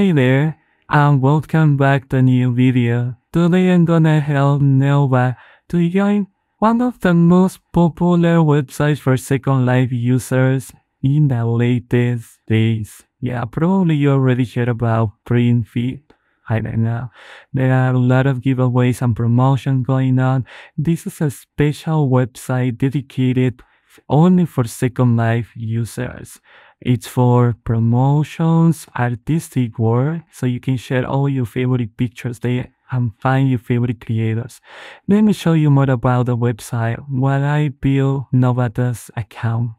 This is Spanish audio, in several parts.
Hey there, and welcome back to a new video. Today I'm gonna help Nova to join one of the most popular websites for Second Life users in the latest days. Yeah, probably you already heard about PrintFeed. I don't know. There are a lot of giveaways and promotions going on. This is a special website dedicated only for Second Life users. It's for promotions, artistic work, so you can share all your favorite pictures there and find your favorite creators. Let me show you more about the website while I build Novata's account.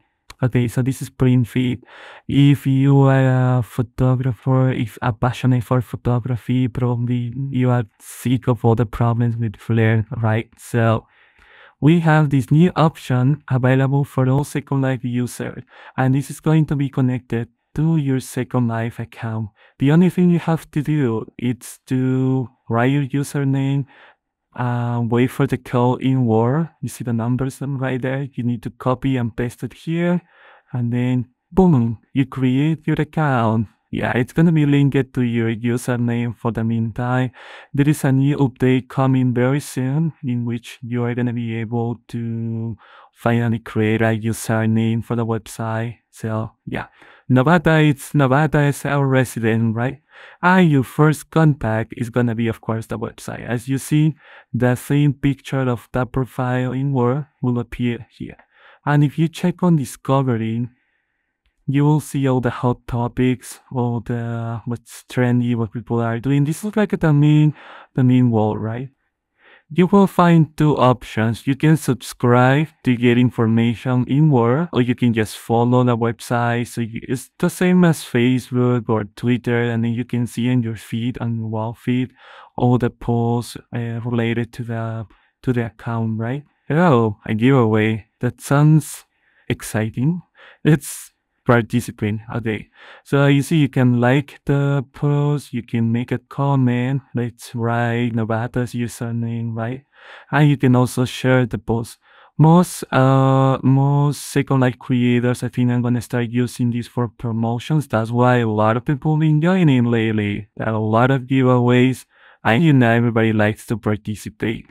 Okay, so this is print feed. If you are a photographer, if a passionate for photography, probably you are sick of all the problems with flare, right? So we have this new option available for all Second Life users, and this is going to be connected to your Second Life account. The only thing you have to do is to write your username, uh, wait for the code in Word. You see the numbers right there. You need to copy and paste it here, and then boom, you create your account. Yeah, it's gonna be linked to your username for the meantime. There is a new update coming very soon in which you are gonna be able to finally create a username for the website. So yeah, Nevada, it's Nevada is our resident, right? And ah, your first contact is gonna be, of course, the website. As you see, the same picture of the profile in Word will appear here. And if you check on discovering, you will see all the hot topics, all the what's trendy, what people are doing. This looks like the main, the main wall, right? You will find two options. You can subscribe to get information in Word, or you can just follow the website. So you, it's the same as Facebook or Twitter, and then you can see in your feed on your wall feed all the posts uh, related to the to the account, right? Oh, a giveaway. That sounds exciting. It's bright discipline are they? So you see, you can like the post, you can make a comment, let's write Nevada's username, right? And you can also share the post. Most, uh, most second life creators, I think I'm gonna start using this for promotions. That's why a lot of people been joining lately. There are a lot of giveaways, and you know everybody likes to participate.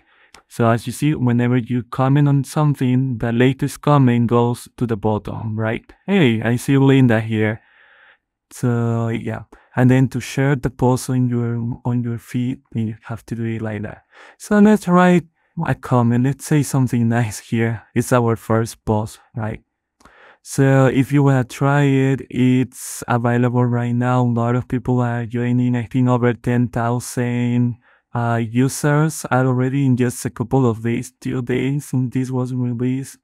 So as you see, whenever you comment on something, the latest comment goes to the bottom, right? Hey, I see Linda here. So yeah, and then to share the post on your on your feed, you have to do it like that. So let's write a comment. Let's say something nice here. It's our first post, right? So if you wanna try it, it's available right now. A lot of people are joining. I think over ten thousand uh, users are already in just a couple of days, two days since this was released.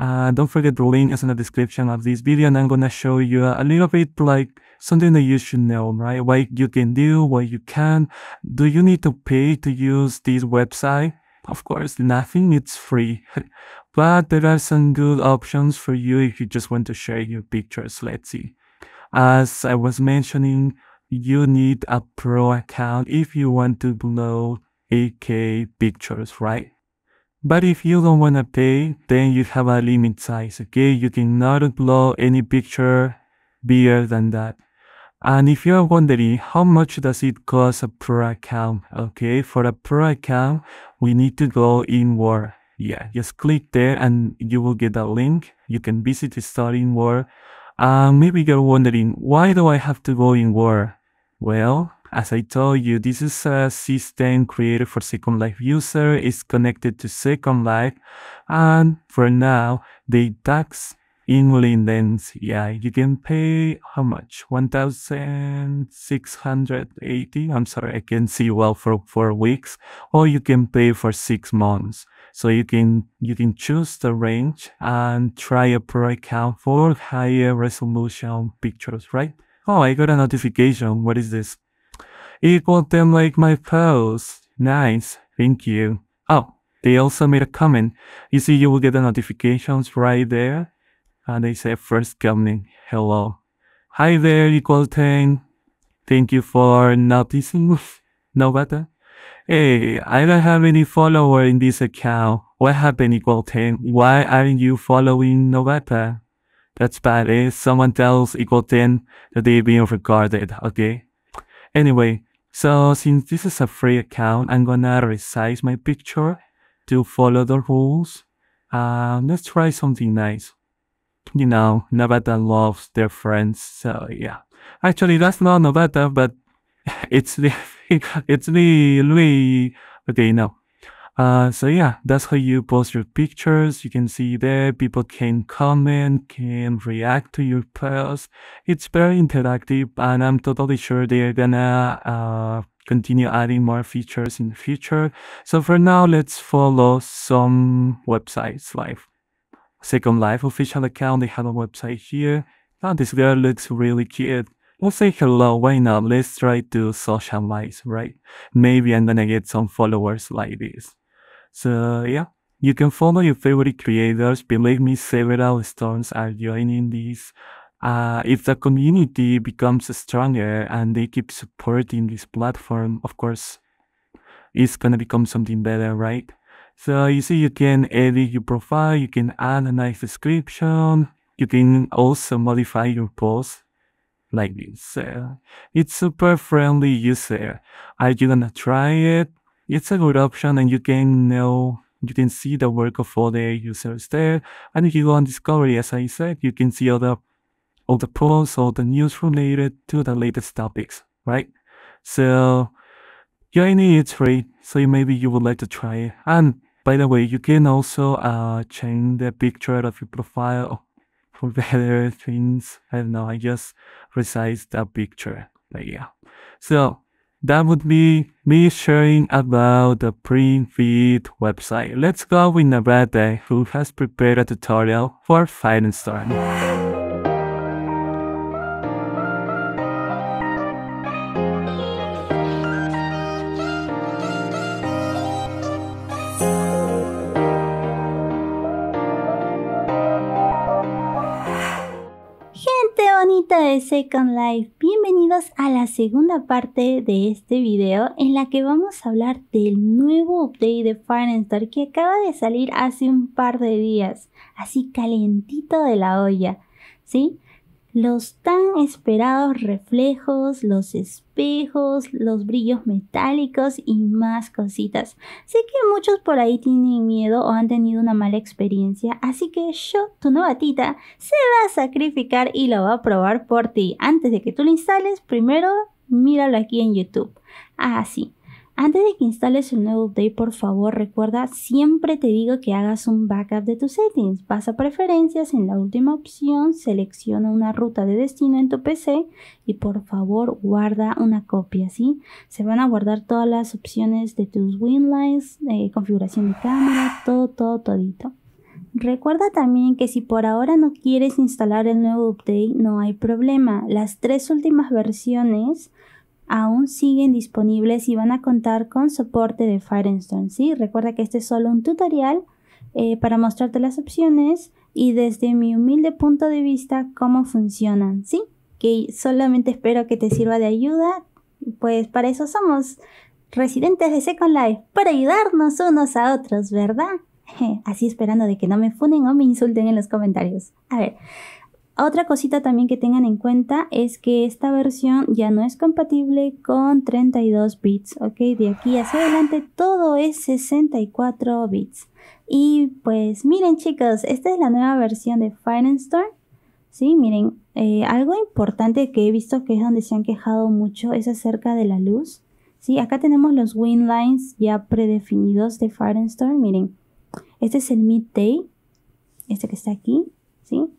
Uh, don't forget the link is in the description of this video and I'm gonna show you a little bit like something that you should know, right? What you can do, what you can. Do you need to pay to use this website? Of course, nothing, it's free. but there are some good options for you if you just want to share your pictures, let's see. As I was mentioning, you need a pro account if you want to upload 8K pictures, right? But if you don't want to pay, then you have a limit size, okay? You cannot upload any picture bigger than that. And if you're wondering how much does it cost a pro account, okay? For a pro account, we need to go in war. Yeah, just click there and you will get a link. You can visit the store war. Uh, maybe you're wondering, why do I have to go in war? Well, as I told you, this is a system created for Second Life user. It's connected to Second Life. And for now, the tax in lens, yeah, you can pay how much? 1,680. I'm sorry, I can see well for four weeks, or you can pay for six months. So you can, you can choose the range and try a pro account for higher resolution pictures, right? Oh, I got a notification. What is this? Equal them like my post. Nice. Thank you. Oh, they also made a comment. You see, you will get the notifications right there. And they say first coming. Hello. Hi there, Equal 10. Thank you for noticing. no better. Hey, I don't have any follower in this account. What happened, Equal 10? Why aren't you following Novata? That's bad, eh? Someone tells equal 10 that they're being recorded, okay? Anyway, so since this is a free account, I'm gonna resize my picture to follow the rules. Uh, let's try something nice. You know, Nevada loves their friends, so yeah. Actually, that's not Nevada, but it's the, it's the Louis. Okay, no. Uh, so yeah, that's how you post your pictures. You can see there people can comment, can react to your post. It's very interactive and I'm totally sure they're gonna, uh, continue adding more features in the future. So for now, let's follow some websites like Second Life official account. They have a website here. Now oh, this girl looks really cute. We'll say hello, why not? Let's try to socialize, right? Maybe I'm gonna get some followers like this. So yeah, you can follow your favorite creators. Believe me, several stars are joining this. Uh, if the community becomes stronger and they keep supporting this platform, of course, it's gonna become something better, right? So you see, you can edit your profile, you can add a nice description, you can also modify your post like this. Uh, it's super friendly user. Are you gonna try it? It's a good option and you can know you can see the work of other users there. And if you go on Discovery, as I said, you can see all the all the posts, all the news related to the latest topics, right? So yeah, are it's free, so maybe you would like to try it. And by the way, you can also uh, change the picture of your profile for better things. I don't know, I just resize that picture. But yeah. So that would be me sharing about the pre-feed website. Let's go with Narate who has prepared a tutorial for Fight and Storm. bienvenidos a la segunda parte de este video en la que vamos a hablar del nuevo update de Firestore que acaba de salir hace un par de días, así calentito de la olla, ¿sí? los tan esperados reflejos, los espejos, los brillos metálicos y más cositas. Sé que muchos por ahí tienen miedo o han tenido una mala experiencia, así que yo, tu novatita, se va a sacrificar y lo va a probar por ti. Antes de que tú lo instales, primero míralo aquí en YouTube. Así. Ah, antes de que instales el nuevo update, por favor recuerda, siempre te digo que hagas un backup de tus settings. Pasa a preferencias, en la última opción selecciona una ruta de destino en tu PC y por favor guarda una copia, ¿sí? Se van a guardar todas las opciones de tus winlines, configuración de cámara, todo, todo, todito. Recuerda también que si por ahora no quieres instalar el nuevo update, no hay problema. Las tres últimas versiones aún siguen disponibles y van a contar con soporte de Firestone. ¿sí? Recuerda que este es solo un tutorial eh, para mostrarte las opciones y desde mi humilde punto de vista cómo funcionan. ¿sí? Que solamente espero que te sirva de ayuda, pues para eso somos residentes de Second Life, para ayudarnos unos a otros, ¿verdad? Así esperando de que no me funen o me insulten en los comentarios. A ver, otra cosita también que tengan en cuenta es que esta versión ya no es compatible con 32 bits, ¿ok? De aquí hacia adelante todo es 64 bits. Y pues miren chicos, esta es la nueva versión de Storm. Sí, miren, eh, algo importante que he visto que es donde se han quejado mucho es acerca de la luz. Sí, acá tenemos los windlines lines ya predefinidos de Fire Storm. Miren, este es el midday, este que está aquí.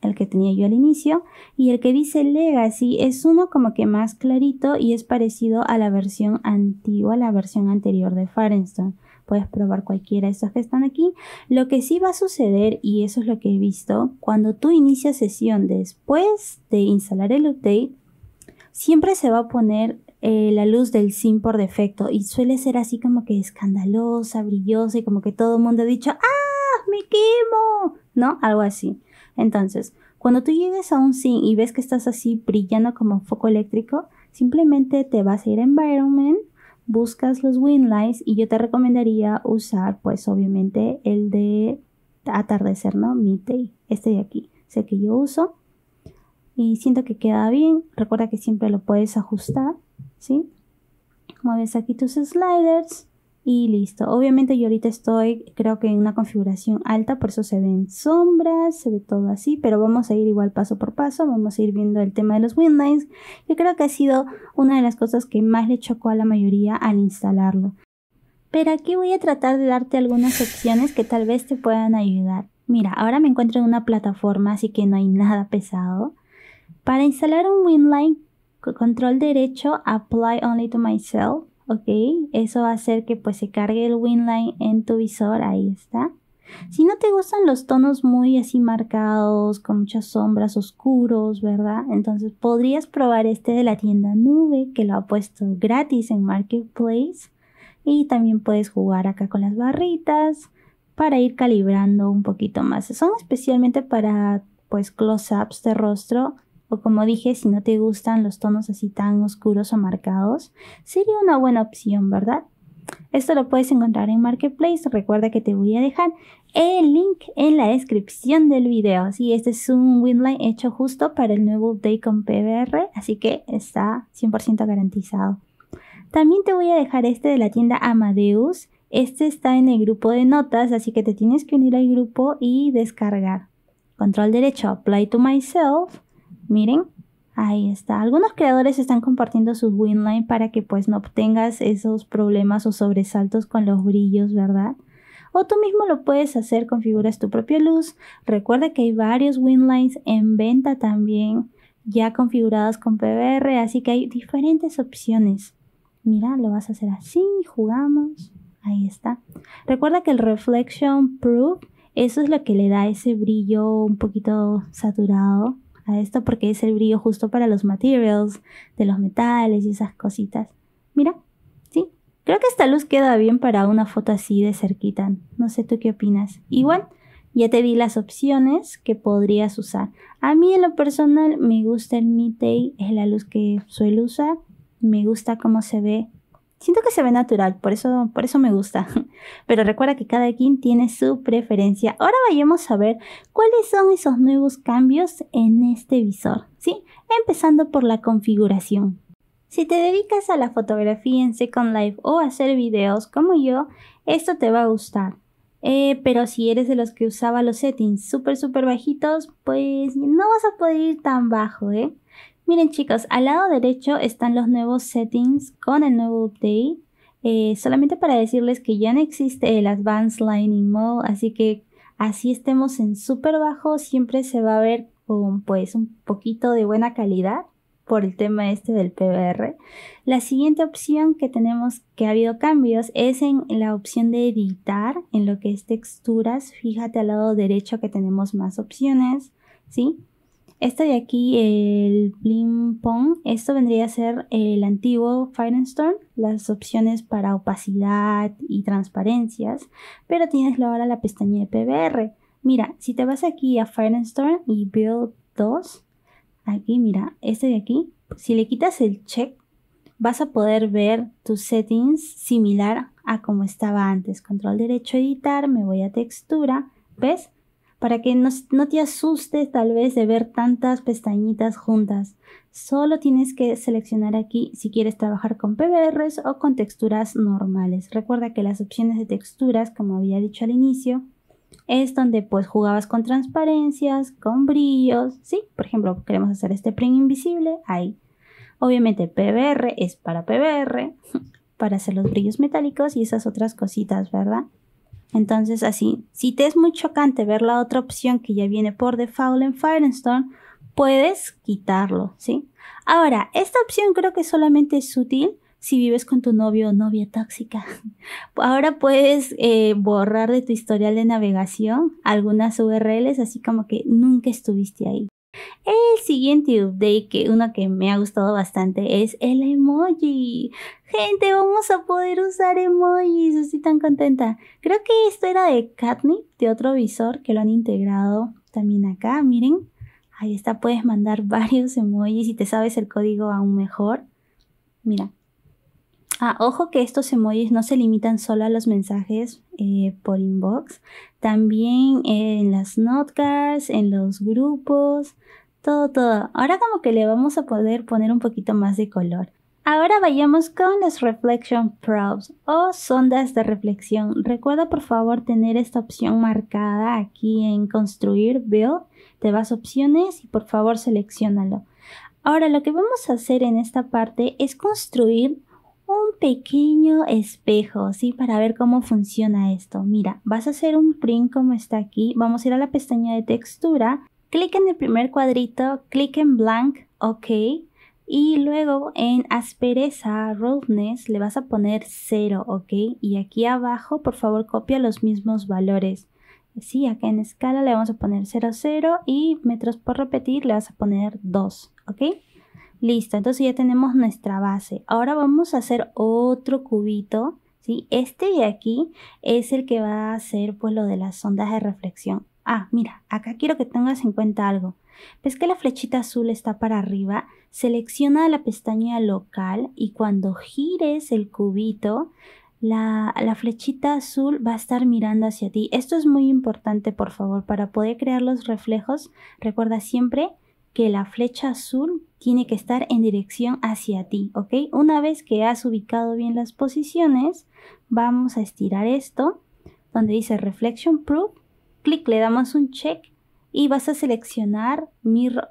El que tenía yo al inicio. Y el que dice Legacy es uno como que más clarito y es parecido a la versión antigua, la versión anterior de Firestone. Puedes probar cualquiera de estos que están aquí. Lo que sí va a suceder, y eso es lo que he visto, cuando tú inicias sesión después de instalar el update, siempre se va a poner eh, la luz del sim por defecto y suele ser así como que escandalosa, brillosa y como que todo el mundo ha dicho, ¡ah! ¡Me quemo! ¿No? Algo así. Entonces, cuando tú llegues a un scene y ves que estás así brillando como un foco eléctrico, simplemente te vas a ir a Environment, buscas los Wind Lights y yo te recomendaría usar, pues obviamente, el de atardecer, ¿no? Midday, este de aquí, sé que yo uso y siento que queda bien. Recuerda que siempre lo puedes ajustar, ¿sí? Mueves aquí tus sliders y listo. Obviamente yo ahorita estoy creo que en una configuración alta, por eso se ven sombras, se ve todo así, pero vamos a ir igual paso por paso, vamos a ir viendo el tema de los windlines, que creo que ha sido una de las cosas que más le chocó a la mayoría al instalarlo. Pero aquí voy a tratar de darte algunas opciones que tal vez te puedan ayudar. Mira, ahora me encuentro en una plataforma, así que no hay nada pesado. Para instalar un windline, control derecho, apply only to myself ¿ok? Eso va a hacer que pues se cargue el Winline en tu visor, ahí está. Si no te gustan los tonos muy así marcados, con muchas sombras oscuros, ¿verdad? Entonces podrías probar este de la tienda Nube, que lo ha puesto gratis en Marketplace. Y también puedes jugar acá con las barritas para ir calibrando un poquito más. Son especialmente para pues close-ups de rostro o como dije, si no te gustan los tonos así tan oscuros o marcados, sería una buena opción, ¿verdad? Esto lo puedes encontrar en Marketplace. Recuerda que te voy a dejar el link en la descripción del video. Sí, este es un winline hecho justo para el nuevo update con PBR, así que está 100% garantizado. También te voy a dejar este de la tienda Amadeus. Este está en el grupo de notas, así que te tienes que unir al grupo y descargar. Control derecho, apply to myself Miren, ahí está. Algunos creadores están compartiendo sus winline para que pues no obtengas esos problemas o sobresaltos con los brillos, ¿verdad? o tú mismo lo puedes hacer, configuras tu propia luz. Recuerda que hay varios windlines en venta también ya configurados con PBR, así que hay diferentes opciones. Mira, lo vas a hacer así, jugamos. Ahí está. Recuerda que el Reflection Proof, eso es lo que le da ese brillo un poquito saturado esto porque es el brillo justo para los materials, de los metales y esas cositas. Mira, sí, creo que esta luz queda bien para una foto así de cerquita. No sé tú qué opinas. Igual, ya te di las opciones que podrías usar. A mí en lo personal me gusta el Midday, es la luz que suelo usar. Me gusta cómo se ve Siento que se ve natural, por eso, por eso me gusta. Pero recuerda que cada quien tiene su preferencia. Ahora vayamos a ver cuáles son esos nuevos cambios en este visor, ¿sí? Empezando por la configuración. Si te dedicas a la fotografía en Second Life o a hacer videos como yo, esto te va a gustar. Eh, pero si eres de los que usaba los settings súper súper bajitos, pues no vas a poder ir tan bajo, ¿eh? Miren chicos, al lado derecho están los nuevos settings con el nuevo update. Eh, solamente para decirles que ya no existe el Advanced Lighting Mode, así que así estemos en súper bajo, siempre se va a ver con pues un poquito de buena calidad por el tema este del PBR. La siguiente opción que tenemos que ha habido cambios es en la opción de editar, en lo que es texturas. Fíjate al lado derecho que tenemos más opciones, ¿sí? Este de aquí, el plimpong, esto vendría a ser el antiguo Firestorm, las opciones para opacidad y transparencias, pero tienes ahora la pestaña de PBR. Mira, si te vas aquí a Firestorm y Build 2, aquí mira, este de aquí, si le quitas el check, vas a poder ver tus settings similar a como estaba antes. Control derecho editar, me voy a textura, ¿ves? para que no, te asustes tal vez de ver tantas pestañitas juntas. Solo tienes que seleccionar aquí si quieres trabajar con PBRs o con texturas normales. Recuerda que las opciones de texturas, como había dicho al inicio, es donde pues jugabas con transparencias, con brillos, ¿sí? Por ejemplo, queremos hacer este print invisible, ahí. Obviamente PBR es para PBR, para hacer los brillos metálicos y esas otras cositas, ¿verdad? Entonces, así, si te es muy chocante ver la otra opción que ya viene por default en Firestone, puedes quitarlo, ¿sí? Ahora, esta opción creo que solamente es útil si vives con tu novio o novia tóxica. Ahora puedes eh, borrar de tu historial de navegación algunas URLs, así como que nunca estuviste ahí. El siguiente update, que uno que me ha gustado bastante, es el emoji. Gente, vamos a poder usar emojis, estoy tan contenta. Creo que esto era de Katni, de otro visor, que lo han integrado también acá, miren. Ahí está, puedes mandar varios emojis y te sabes el código aún mejor. Mira, Ah, ojo que estos emojis no se limitan solo a los mensajes eh, por inbox, también eh, en las notcards, en los grupos, todo, todo. Ahora como que le vamos a poder poner un poquito más de color. Ahora vayamos con las reflection probes o sondas de reflexión. Recuerda por favor tener esta opción marcada aquí en construir build. Te vas a opciones y por favor seleccionalo. Ahora lo que vamos a hacer en esta parte es construir un pequeño espejo, ¿sí? Para ver cómo funciona esto. Mira, vas a hacer un print como está aquí. Vamos a ir a la pestaña de textura. Clic en el primer cuadrito, clic en blank, ok. Y luego en aspereza, roughness, le vas a poner 0, ok. Y aquí abajo, por favor, copia los mismos valores. Sí, acá en escala le vamos a poner 0, 0 y metros por repetir le vas a poner 2, ok. Listo, entonces ya tenemos nuestra base. Ahora vamos a hacer otro cubito, ¿sí? Este de aquí es el que va a hacer pues lo de las ondas de reflexión. Ah, mira, acá quiero que tengas en cuenta algo. Ves que la flechita azul está para arriba, selecciona la pestaña local y cuando gires el cubito, la, la, flechita azul va a estar mirando hacia ti. Esto es muy importante, por favor, para poder crear los reflejos. Recuerda siempre que la flecha azul tiene que estar en dirección hacia ti, ¿ok? Una vez que has ubicado bien las posiciones, vamos a estirar esto, donde dice Reflection Proof, clic, le damos un check y vas a seleccionar Mirror...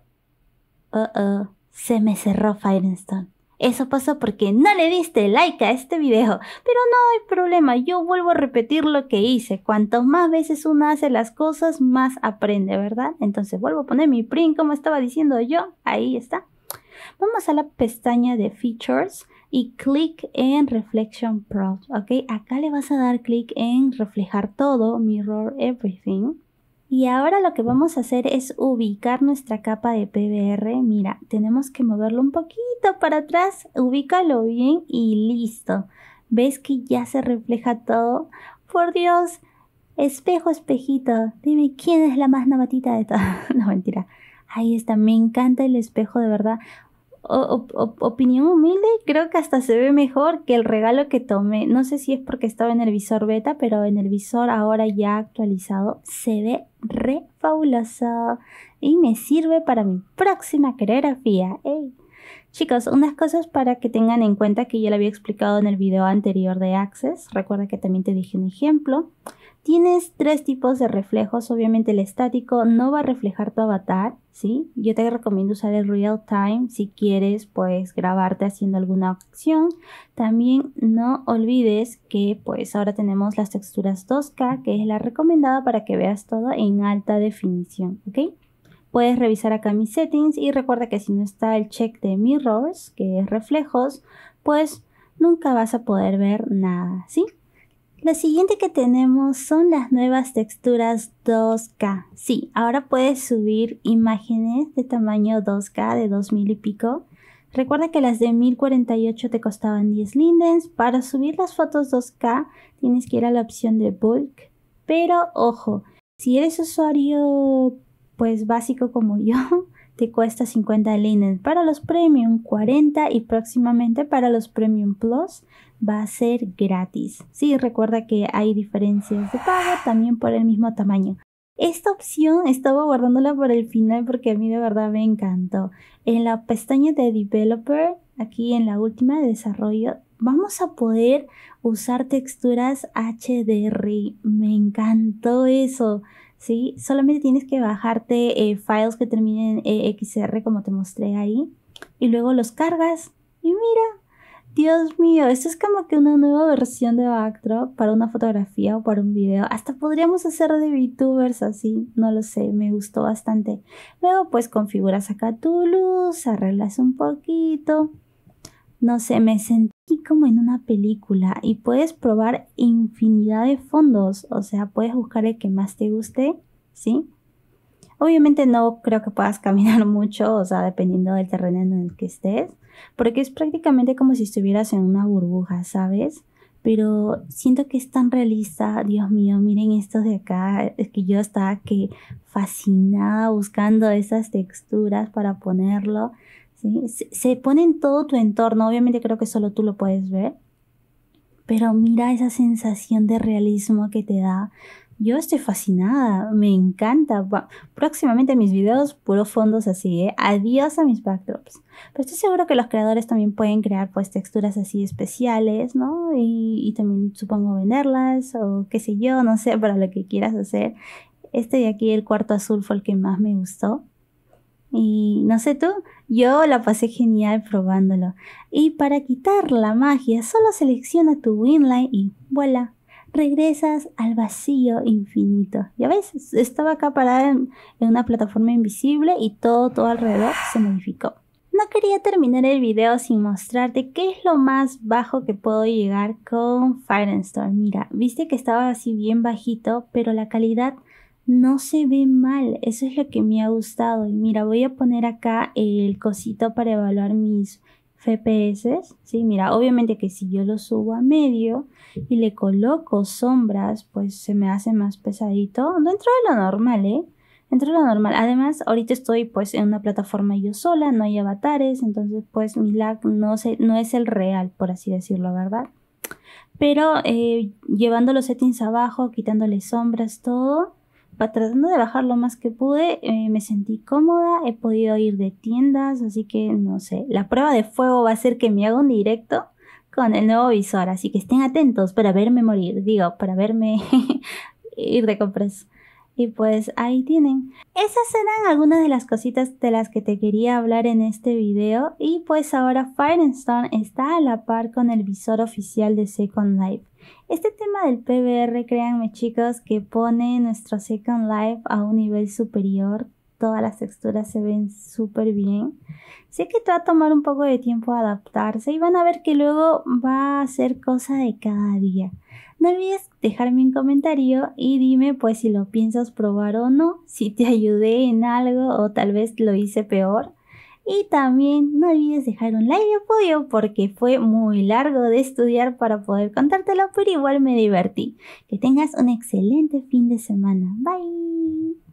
Uh, uh se me cerró Firestone. Eso pasó porque no le diste like a este video, pero no hay problema, yo vuelvo a repetir lo que hice. Cuanto más veces uno hace las cosas, más aprende, ¿verdad? Entonces vuelvo a poner mi print como estaba diciendo yo, ahí está. Vamos a la pestaña de Features y clic en Reflection Pro, ¿ok? Acá le vas a dar clic en Reflejar todo, Mirror Everything. Y ahora lo que vamos a hacer es ubicar nuestra capa de PBR. Mira, tenemos que moverlo un poquito para atrás, ubícalo bien y listo. ¿Ves que ya se refleja todo? Por Dios, espejo, espejito, dime quién es la más navatita de todas. no, mentira. Ahí está, me encanta el espejo, de verdad opinión humilde, creo que hasta se ve mejor que el regalo que tomé. No sé si es porque estaba en el visor beta, pero en el visor ahora ya actualizado se ve re fabuloso y me sirve para mi próxima coreografía. Chicos, unas cosas para que tengan en cuenta que yo lo había explicado en el video anterior de Access. Recuerda que también te dije un ejemplo. Tienes tres tipos de reflejos. Obviamente el estático no va a reflejar tu avatar, ¿sí? Yo te recomiendo usar el real time si quieres pues grabarte haciendo alguna acción. También no olvides que pues ahora tenemos las texturas 2K, que es la recomendada para que veas todo en alta definición, ¿ok? Puedes revisar acá mis settings y recuerda que si no está el check de mirrors, que es reflejos, pues nunca vas a poder ver nada, ¿sí? Lo siguiente que tenemos son las nuevas texturas 2K. Sí, ahora puedes subir imágenes de tamaño 2K de 2000 y pico. Recuerda que las de 1048 te costaban 10 lindens. Para subir las fotos 2K tienes que ir a la opción de bulk. Pero ojo, si eres usuario pues básico como yo, te cuesta 50 lindens para los premium, 40 y próximamente para los premium plus va a ser gratis. Sí, recuerda que hay diferencias de pago también por el mismo tamaño. Esta opción estaba guardándola para el final porque a mí de verdad me encantó. En la pestaña de Developer, aquí en la última de desarrollo, vamos a poder usar texturas HDR. Me encantó eso. ¿sí? Solamente tienes que bajarte eh, files que terminen en e XR como te mostré ahí y luego los cargas y mira, Dios mío, esto es como que una nueva versión de backdrop para una fotografía o para un video. Hasta podríamos hacer de VTubers así, no lo sé, me gustó bastante. Luego pues configuras acá tu luz, arreglas un poquito. No sé, me sentí como en una película y puedes probar infinidad de fondos, o sea, puedes buscar el que más te guste, ¿sí? Obviamente no creo que puedas caminar mucho, o sea, dependiendo del terreno en el que estés porque es prácticamente como si estuvieras en una burbuja, ¿sabes? Pero siento que es tan realista, Dios mío, miren estos de acá, es que yo estaba que fascinada buscando esas texturas para ponerlo, se, se pone en todo tu entorno, obviamente creo que solo tú lo puedes ver, pero mira esa sensación de realismo que te da yo estoy fascinada, me encanta. Próximamente mis videos, puro fondos así, ¿eh? Adiós a mis backdrops. Pero estoy seguro que los creadores también pueden crear pues texturas así especiales, ¿no? Y, también supongo venderlas o qué sé yo, no sé, para lo que quieras hacer. Este de aquí, el cuarto azul, fue el que más me gustó. Y no sé tú, yo la pasé genial probándolo. Y para quitar la magia, solo selecciona tu winline y voilà, regresas al vacío infinito. Ya ves, estaba acá parada en, una plataforma invisible y todo, todo alrededor se modificó. No quería terminar el video sin mostrarte qué es lo más bajo que puedo llegar con firestorm Mira, viste que estaba así bien bajito, pero la calidad no se ve mal. Eso es lo que me ha gustado. Y mira, voy a poner acá el cosito para evaluar mis, FPS, ¿sí? Mira, obviamente que si yo lo subo a medio y le coloco sombras, pues se me hace más pesadito, dentro de lo normal, ¿eh? Dentro de lo normal. Además, ahorita estoy pues en una plataforma yo sola, no hay avatares, entonces pues mi lag no, no es el real, por así decirlo, ¿verdad? Pero eh, llevando los settings abajo, quitándole sombras, todo, tratando de bajar lo más que pude, eh, me sentí cómoda, he podido ir de tiendas, así que no sé, la prueba de fuego va a ser que me haga un directo con el nuevo visor, así que estén atentos para verme morir, digo, para verme ir de compras. Y pues ahí tienen. Esas eran algunas de las cositas de las que te quería hablar en este video. Y pues ahora Firestone está a la par con el visor oficial de Second Life. Este tema del PBR, créanme chicos, que pone nuestro Second Life a un nivel superior. Todas las texturas se ven súper bien. Sé que te va a tomar un poco de tiempo adaptarse y van a ver que luego va a ser cosa de cada día. No olvides dejarme un comentario y dime pues si lo piensas probar o no, si te ayudé en algo o tal vez lo hice peor. Y también no olvides dejar un like de apoyo porque fue muy largo de estudiar para poder contártelo, pero igual me divertí. Que tengas un excelente fin de semana. Bye.